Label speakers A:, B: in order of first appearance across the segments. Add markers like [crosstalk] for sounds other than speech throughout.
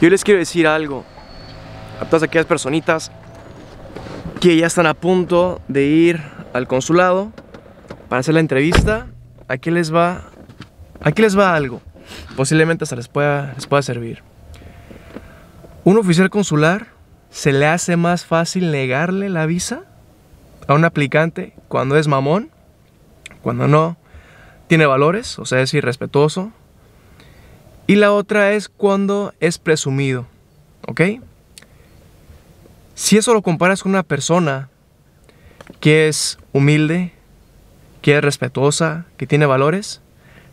A: Yo les quiero decir algo a todas aquellas personitas que ya están a punto de ir al consulado para hacer la entrevista. Aquí les va, les va algo. Posiblemente hasta les pueda, les pueda servir. Un oficial consular se le hace más fácil negarle la visa a un aplicante cuando es mamón, cuando no tiene valores, o sea, es irrespetuoso, y la otra es cuando es presumido. ¿Ok? Si eso lo comparas con una persona que es humilde, que es respetuosa, que tiene valores,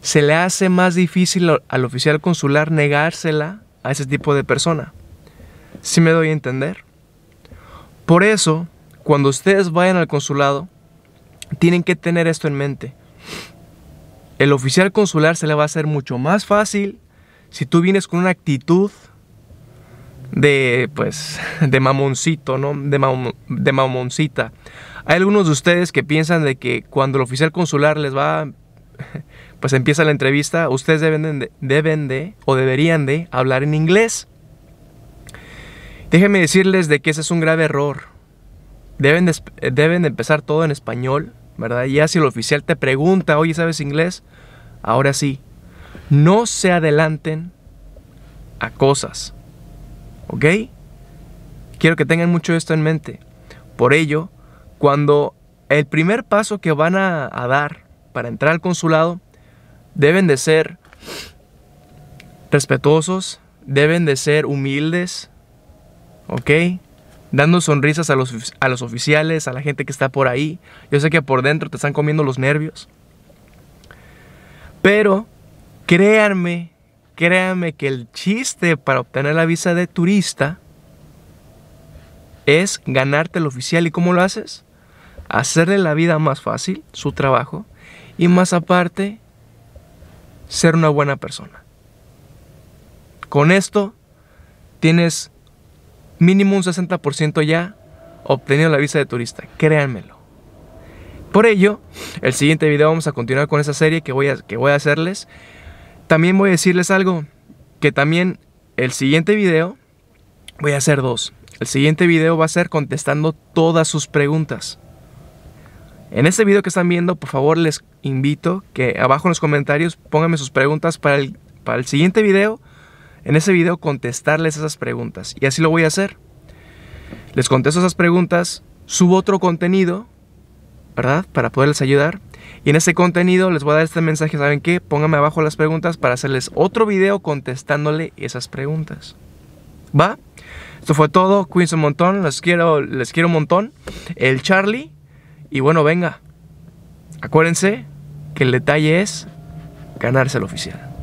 A: se le hace más difícil al oficial consular negársela a ese tipo de persona. Si me doy a entender? Por eso, cuando ustedes vayan al consulado, tienen que tener esto en mente. El oficial consular se le va a hacer mucho más fácil si tú vienes con una actitud de, pues, [laughs] de mamoncito, ¿no? De, mamoncita. Hay algunos de ustedes que piensan de que cuando el oficial consular les va, [laughs] pues empieza la entrevista, ustedes deben de, deben o deberían de hablar en inglés. Déjenme decirles de que ese es un grave error. Deben eh, deben empezar todo en español, ¿verdad? Ya si el oficial te pregunta, oye, ¿sabes inglés? Ahora sí, no se adelanten a cosas. ¿Ok? Quiero que tengan mucho esto en mente. Por ello, cuando el primer paso que van a, dar para entrar al consulado, deben de ser respetuosos, deben de ser humildes, ¿ok? Dando sonrisas a los, a los oficiales, a la gente que está por ahí. Yo sé que por dentro te están comiendo los nervios. Pero créanme Créanme que el chiste para obtener la visa de turista es ganarte el oficial. ¿Y cómo lo haces? Hacerle la vida más fácil, su trabajo, y más aparte, ser una buena persona. Con esto tienes mínimo un 60% ya obtenido la visa de turista, créanmelo. Por ello, el siguiente video vamos a continuar con esa serie que voy a, que voy a hacerles también voy a decirles algo, que también el siguiente video, voy a hacer dos. El siguiente video va a ser contestando todas sus preguntas. En este video que están viendo, por favor les invito que abajo en los comentarios pónganme sus preguntas para el, para el siguiente video. En ese video contestarles esas preguntas. Y así lo voy a hacer. Les contesto esas preguntas, subo otro contenido ¿verdad? Para poderles ayudar. Y en este contenido les voy a dar este mensaje, ¿saben qué? Pónganme abajo las preguntas para hacerles otro video contestándole esas preguntas. ¿Va? Esto fue todo, cuídense un montón, les quiero, les quiero un montón. El Charlie, y bueno, venga. Acuérdense que el detalle es ganarse el oficial.